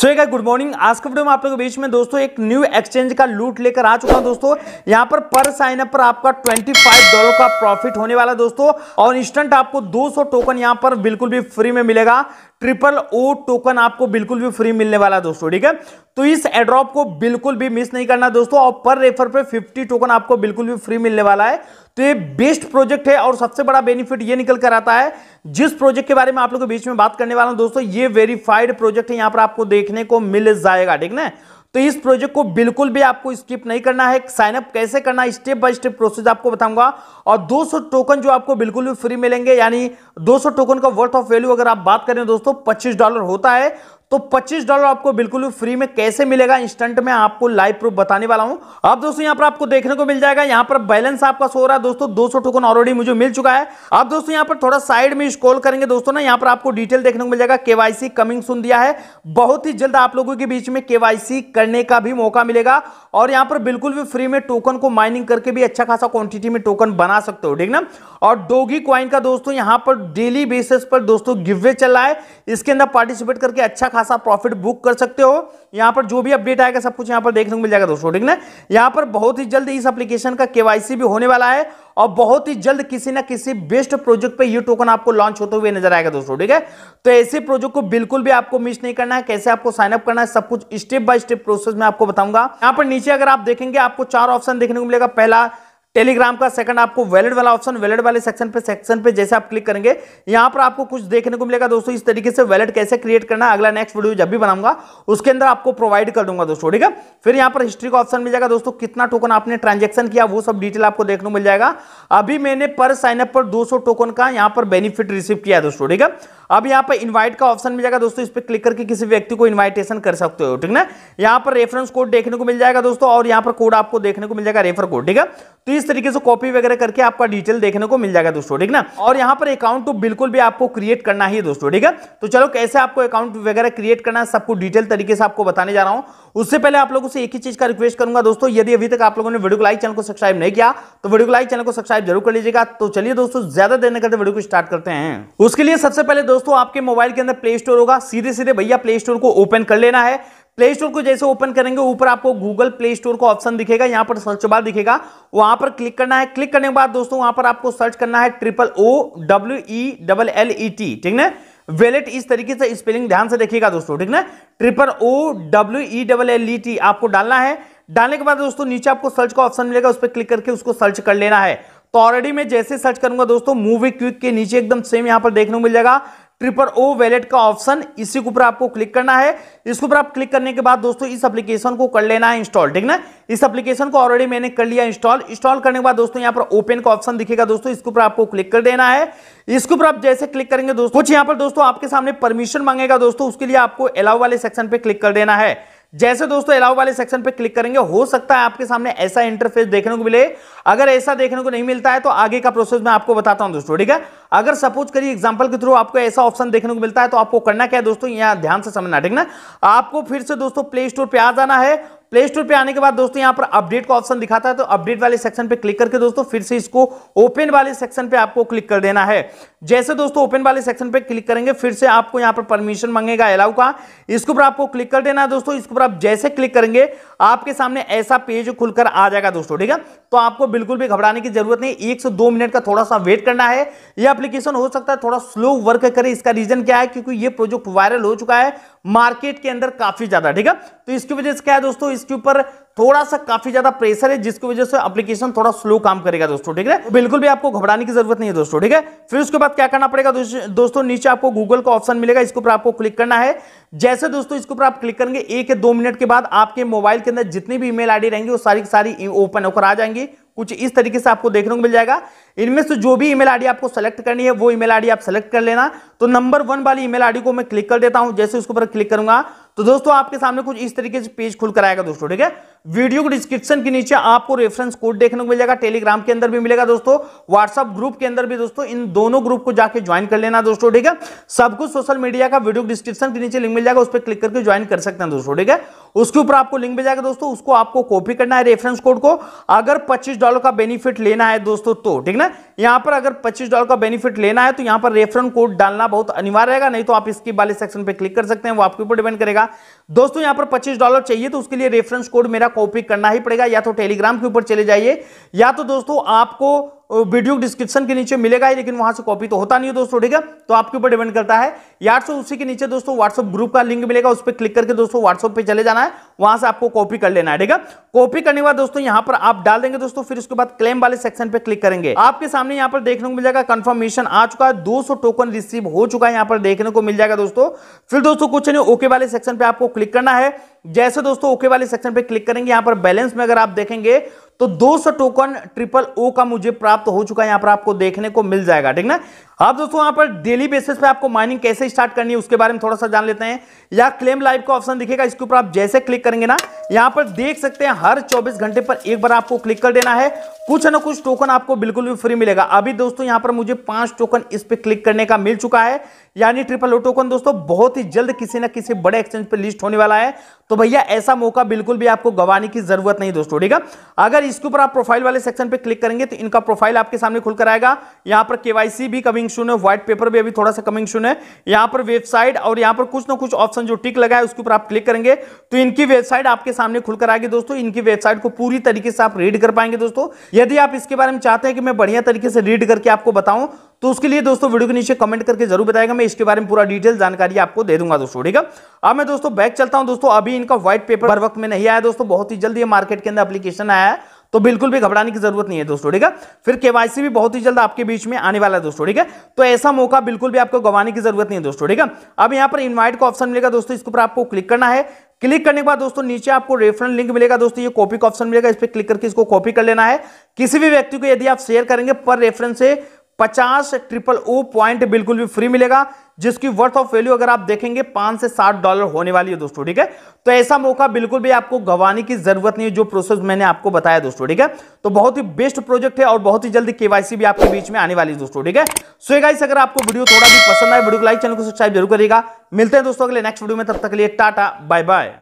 सो एक good morning आज के वीडियो में आप लोगों के बीच में दोस्तों एक न्यू एक्सचेंज का लूट लेकर आ चुका हूं दोस्तों यहां पर पर साइनअप पर आपका 25 डॉलर का प्रॉफिट होने वाला दोस्तों और इंस्टेंट आपको 200 टोकन यहां पर बिल्कुल भी फ्री में मिलेगा ट्रिपल ओ टोकन आपको बिल्कुल भी फ्री मिलने वाला दोस्तों ठीक है तो इस एड्रॉप को बिल्कुल भी मिस नहीं करना दोस्तों और पर रेफर पे 50 टोकन आपको बिल्कुल भी फ्री मिलने वाला है तो ये बेस्ट प्रोजेक्ट है और सबसे बड़ा बेनिफिट ये निकल कर आता है जिस प्रोजेक्ट के बारे में आप लोगों के बीच में बात करने वाला हूं दोस्तों ये वेरीफाइड प्रोजेक्ट है यहां पर आपको देखने को मिल जाएगा ठीक ना तो इस प्रोजेक्ट को बिल्कुल भी आपको स्किप नहीं करना है साइनअप कैसे करना स्टेप बाय स्टेप प्रोसेस आपको बताऊंगा और 200 टोकन जो आपको बिल्कुल भी फ्री मिलेंगे यानी 200 टोकन का वर्थ ऑफ वैल्यू अगर आप बात करें दोस्तों 25 डॉलर होता है तो 25 डॉलर आपको बिल्कुल फ्री में कैसे मिलेगा इंस्टेंट में आपको लाइव प्रूफ बताने वाला हूं अब दोस्तों यहां पर आपको देखने को मिल जाएगा यहां पर बैलेंस आपका सो रहा है दोस्तों 200 टोकन ऑलरेडी मुझे मिल चुका है अब दोस्तों यहां पर थोड़ा साइड में स्क्रॉल करेंगे दोस्तों ना यहां पर आपको डिटेल देखने को मिल जाएगा केवाईसी कमिंग सुन दिया है बहुत ही जल्द आप लोगों के बीच में केवाईसी करने का भी मौका मिलेगा और यहां पर बिल्कुल भी फ्री में टोकन को माइनिंग करके भी अच्छा खासा क्वांटिटी में टोकन बना सकते हो ठीक ना और डोगी क्वाइन का दोस्तों यहां पर डेली बेसिस पर दोस्तों गिवे चल रहा है इसके अंदर पार्टिसिपेट करके अच्छा खासा प्रॉफिट बुक कर सकते हो यहाँ पर जो भी अपडेट आएगा सब कुछ यहाँ पर देखने को मिल जाएगा दोस्तों ठीक ना यहाँ पर बहुत ही जल्द इस एप्लीकेशन का केवाईसी भी होने वाला है और बहुत ही जल्द किसी ना किसी बेस्ट प्रोजेक्ट पे ये टोकन आपको लॉन्च होते हुए नजर आएगा दोस्तों ठीक है तो ऐसे प्रोजेक्ट को बिल्कुल भी आपको मिस नहीं करना है कैसे आपको साइन अप करना है सब कुछ स्टेप बाय स्टेप प्रोसेस में आपको बताऊंगा यहाँ पर नीचे अगर आप देखेंगे आपको चार ऑप्शन देखने को मिलेगा पहला टेलीग्राम का सेकंड आपको वैलिड वाला ऑप्शन वैलिड वाले सेक्शन पे सेक्शन पे जैसे आप क्लिक करेंगे यहां पर आपको कुछ देखने को मिलेगा दोस्तों इस तरीके से वैलिड कैसे क्रिएट करना अगला नेक्स्ट वीडियो जब भी बनाऊंगा उसके अंदर आपको प्रोवाइड कर दूंगा दोस्तों ठीक है फिर यहां पर हिस्ट्री का ऑप्शन मिल जाएगा दोस्तों कितना टोकन आपने ट्रांजेक्शन किया वो सब डिटेल आपको देखने को मिल जाएगा अभी मैंने पर साइनअप पर दो टोकन का यहाँ पर बेनिफिट रिसीव किया दोस्तों ठीक है अब यहाँ पर इन्वाइट का ऑप्शन मिल जाएगा दोस्तों इस पर क्लिक करके किसी व्यक्ति को इन्वाइटेशन कर सकते हो ठीक ना यहाँ पर रेफरेंस कोड देखने को मिल जाएगा दोस्तों और यहाँ पर कोड आपको देखने को मिल जाएगा रेफर कोड ठीक है तो इस तरीके से कॉपी वगैरह करके आपका डिटेल देखने को मिल जाएगा दोस्तों ठीक ना और यहाँ पर अकाउंट तो बिल्कुल भी आपको क्रिएट करना ही दोस्तों ठीक है तो चलो कैसे आपको अकाउंट वगैरह क्रिएट करना है सबको डिटेल तरीके से आपको बताने जा रहा हूँ उससे पहले आप लोगों से एक ही चीज का रिक्वेस्ट करूंगा दोस्तों यदि अभी तक आप लोगों ने वीडियो को लाइक चैनल को सब्सक्राइब नहीं किया तो वीडियो को लाइक चैनल को सब्सक्राइब जरूर कर लीजिएगा तो चलिए दोस्तों ज्यादा देर न करते वीडियो को स्टार्ट करते हैं उसके लिए सबसे पहले दोस्तों आपके मोबाइल के अंदर प्ले स्टोर होगा सीधे सीधे भैया प्ले स्टोर को ओपन कर लेना है प्ले स्टोर को जैसे ओपन करेंगे ऊपर आपको गूगल प्ले स्टोर का ऑप्शन दिखेगा यहाँ पर सर्च बार दिखेगा वहां पर क्लिक करना है क्लिक करने के बाद दोस्तों वहां पर आपको सर्च करना है triple O W E double L E T ठीक ना वेलेट इस तरीके से स्पेलिंग ध्यान से देखिएगा दोस्तों ठीक ना triple O W E double L E T आपको डालना है डालने के बाद दोस्तों नीचे आपको सर्च का ऑप्शन मिलेगा उस पर क्लिक करके उसको सर्च कर लेना है तो ऑलरेडी मैं जैसे सर्च करूंगा दोस्तों मूवी क्विक के नीचे एकदम सेम यहां पर देखने को मिल जाएगा ट्रिपर ओ वैलेट का ऑप्शन इसी के ऊपर आपको क्लिक करना है इसके ऊपर आप क्लिक करने के बाद दोस्तों इस एप्लीकेशन को कर लेना है इंस्टॉल ठीक ना इस एप्लीकेशन को ऑलरेडी मैंने कर लिया इंस्टॉल इंस्टॉल करने के बाद दोस्तों यहाँ पर ओपन का ऑप्शन दिखेगा दोस्तों इसके ऊपर आपको क्लिक कर देना है इसके ऊपर आप जैसे क्लिक करेंगे दोस्तों कुछ यहाँ पर दोस्तों आपके सामने परमिशन मांगेगा दोस्तों उसके लिए आपको अलाउ वाले सेक्शन पे क्लिक कर देना है जैसे दोस्तों अलाउ वाले सेक्शन पे क्लिक करेंगे हो सकता है आपके सामने ऐसा इंटरफेस देखने को मिले अगर ऐसा देखने को नहीं मिलता है तो आगे का प्रोसेस मैं आपको बताता हूं दोस्तों ठीक है अगर सपोज करिए एग्जांपल के थ्रू आपको ऐसा ऑप्शन देखने को मिलता है तो आपको करना क्या है दोस्तों यहां ध्यान से समझना ठीक ना आपको फिर से दोस्तों प्ले स्टोर पर आ जाना है प्ले स्टोर पर आने के बाद दोस्तों यहाँ पर अपडेट का ऑप्शन दिखाता है तो अपडेट वाले सेक्शन पर क्लिक करके दोस्तों फिर से इसको ओपन वाले सेक्शन पर आपको क्लिक कर देना है जैसे दोस्तों ओपन वाले सेक्शन पर क्लिक करेंगे फिर से आपको यहाँ पर परमिशन मांगेगा अलाउ का इसके ऊपर आपको क्लिक कर देना है दोस्तों इसके ऊपर आप जैसे क्लिक करेंगे आपके सामने ऐसा पेज खुलकर आ जाएगा दोस्तों ठीक है तो आपको बिल्कुल भी घबराने की जरूरत नहीं एक से दो मिनट का थोड़ा सा वेट करना है यह एप्लीकेशन हो सकता है थोड़ा स्लो वर्क करे इसका रीजन क्या है क्योंकि ये प्रोजेक्ट वायरल हो चुका है मार्केट के अंदर काफी ज्यादा ठीक है तो इसकी वजह से क्या है दोस्तों इसके ऊपर थोड़ा सा काफी ज्यादा प्रेशर है जिसकी वजह से एप्लीकेशन थोड़ा स्लो काम करेगा दोस्तों ठीक है बिल्कुल भी आपको घबराने की जरूरत नहीं है दोस्तों ठीक है फिर उसके बाद क्या करना पड़ेगा दोस्तों नीचे आपको गूगल का ऑप्शन मिलेगा इसके ऊपर आपको क्लिक करना है जैसे दोस्तों इसके ऊपर आप क्लिक करेंगे एक या दो मिनट के बाद आपके मोबाइल के अंदर जितनी भी ईमेल आई रहेंगी वो सारी की सारी ओपन होकर आ जाएंगी कुछ इस तरीके से आपको देखने को मिल जाएगा इनमें से जो भी ईमेल आईडी आपको सेलेक्ट करनी है वो ईमेल आईडी आप सेलेक्ट कर लेना तो नंबर वन वाली ईमेल आईडी को मैं क्लिक कर देता हूं जैसे उसके ऊपर क्लिक करूंगा तो दोस्तों आपके सामने कुछ इस तरीके से पेज खुल कर आएगा दोस्तों ठीक है वीडियो के डिस्क्रिप्शन के नीचे आपको रेफरेंस कोड देखने को मिलेगा टेलीग्राम के अंदर भी मिलेगा दोस्तों व्हाट्सअप ग्रुप के अंदर भी दोस्तों इन दोनों ग्रुप को जाके ज्वाइन कर लेना दोस्तों ठीक है सब कुछ सोशल मीडिया का वीडियो डिस्क्रिप्शन के नीचे लिंक मिल जाएगा उस पर क्लिक करके ज्वाइन कर सकते हैं दोस्तों ठीक है उसके ऊपर आपको लिंक मिल जाएगा दोस्तों उसको आपको कॉपी करना है रेफरेंस कोड को अगर पच्चीस डॉलर का बेनिफिट लेना है दोस्तों तो ठीक ना यहाँ पर अगर पच्चीस डॉलर का बेनिफिट लेना है तो यहाँ पर रेफरेंस कोड डालना बहुत अनिवार्य रहेगा नहीं तो आप इसकी वाले सेक्शन पर क्लिक कर सकते हैं वो आपके ऊपर डिपेंड करेगा दोस्तों यहाँ पर पच्चीस डॉलर चाहिए तो उसके लिए रेफरेंस कोड मेरा कॉपी करना ही पड़ेगा या तो टेलीग्राम के ऊपर चले जाइए या तो दोस्तों आपको वीडियो डिस्क्रिप्शन के नीचे मिलेगा ही लेकिन वहां से कॉपी तो होता नहीं है दोस्तों ठीक है तो आपके ऊपर डिपेंड करता है यार से उसी के नीचे दोस्तों व्हाट्सअप ग्रुप का लिंक मिलेगा उस पर क्लिक करके दोस्तों व्हाट्सअप पे चले जाना है वहां से आपको कॉपी कर लेना है ठीक है कॉपी करने के बाद दोस्तों यहाँ पर आप डाल देंगे दोस्तों फिर उसके बाद क्लेम वाले सेक्शन पर क्लिक करेंगे आपके सामने यहाँ पर देखने को मिल जाएगा कंफर्मेशन आ चुका है दो टोकन रिसीव हो चुका है यहाँ पर देखने को मिल जाएगा दोस्तों फिर दोस्तों कुछ नहीं ओके वाले सेक्शन पे आपको क्लिक करना है जैसे दोस्तों ओके वाले सेक्शन पे क्लिक करेंगे यहाँ पर बैलेंस में अगर आप देखेंगे तो 200 टोकन ट्रिपल ओ का मुझे प्राप्त हो चुका है यहां पर आपको देखने को मिल जाएगा ठीक ना आप दोस्तों यहां पर डेली बेसिस पे आपको माइनिंग कैसे स्टार्ट करनी है उसके बारे में थोड़ा सा जान लेते हैं या क्लेम लाइव का ऑप्शन दिखेगा इसके ऊपर आप जैसे क्लिक करेंगे ना यहां पर देख सकते हैं हर 24 घंटे पर एक बार आपको क्लिक कर देना है कुछ ना कुछ टोकन आपको बिल्कुल भी फ्री मिलेगा अभी दोस्तों यहां पर मुझे पांच टोकन इस पर क्लिक करने का मिल चुका है यानी ट्रिपल ओ टोकन दोस्तों बहुत ही जल्द किसी ना किसी बड़े एक्सचेंज पर लिस्ट होने वाला है तो भैया ऐसा मौका बिल्कुल भी आपको गवाने की जरूरत नहीं दोस्तों ठीक है अगर इसके ऊपर आप प्रोफाइल वाले सेक्शन पर क्लिक करेंगे तो इनका प्रोफाइल आपके सामने खुलकर आएगा यहां पर केवाईसी भी कभी कमिंग सुन है व्हाइट पेपर भी अभी थोड़ा सा कमिंग सुन है यहां पर वेबसाइट और यहां पर कुछ ना कुछ ऑप्शन जो टिक लगा है उसके ऊपर आप क्लिक करेंगे तो इनकी वेबसाइट आपके सामने खुलकर आएगी दोस्तों इनकी वेबसाइट को पूरी तरीके से आप रीड कर पाएंगे दोस्तों यदि आप इसके बारे में चाहते हैं कि मैं बढ़िया तरीके से रीड करके आपको बताऊं तो उसके लिए दोस्तों वीडियो के नीचे कमेंट करके जरूर बताएगा मैं इसके बारे में पूरा डिटेल जानकारी आपको दे दूंगा दोस्तों ठीक है अब मैं दोस्तों बैक चलता हूं दोस्तों अभी इनका व्हाइट पेपर हर वक्त में नहीं आया दोस्तों बहुत ही जल्दी मार्केट के अंदर एप्लीकेशन आया है तो बिल्कुल भी घबराने की जरूरत नहीं है दोस्तों ठीक है फिर केवाईसी भी बहुत ही जल्द आपके बीच में आने वाला है दोस्तों ठीक है तो ऐसा मौका बिल्कुल भी आपको गवाने की जरूरत नहीं है दोस्तों ठीक है अब यहां पर इन्वाइट का ऑप्शन मिलेगा दोस्तों इसके ऊपर आपको क्लिक करना है क्लिक करने के बाद दोस्तों नीचे आपको रेफरल लिंक मिलेगा दोस्तों ये कॉपी का ऑप्शन मिलेगा इस पर क्लिक करके इसको कॉपी कर लेना है किसी भी व्यक्ति को यदि आप शेयर करेंगे पर रेफरेंस से पचास ट्रिपल ओ पॉइंट बिल्कुल भी फ्री मिलेगा जिसकी वर्थ ऑफ वैल्यू अगर आप देखेंगे पांच से सात डॉलर होने वाली है दोस्तों ठीक है तो ऐसा मौका बिल्कुल भी आपको गवाने की जरूरत नहीं है जो प्रोसेस मैंने आपको बताया दोस्तों ठीक है तो बहुत ही बेस्ट प्रोजेक्ट है और बहुत ही जल्दी केवाईसी भी आपके बीच में आने वाली है दोस्तों ठीक है सो गाइस अगर आपको वीडियो थोड़ा भी पसंद आए वीडियो को लाइक चैनल को सब्सक्राइब जरूर करेगा मिलते हैं दोस्तों अगले नेक्स्ट वीडियो में तब तक लिए टाटा बाय बाय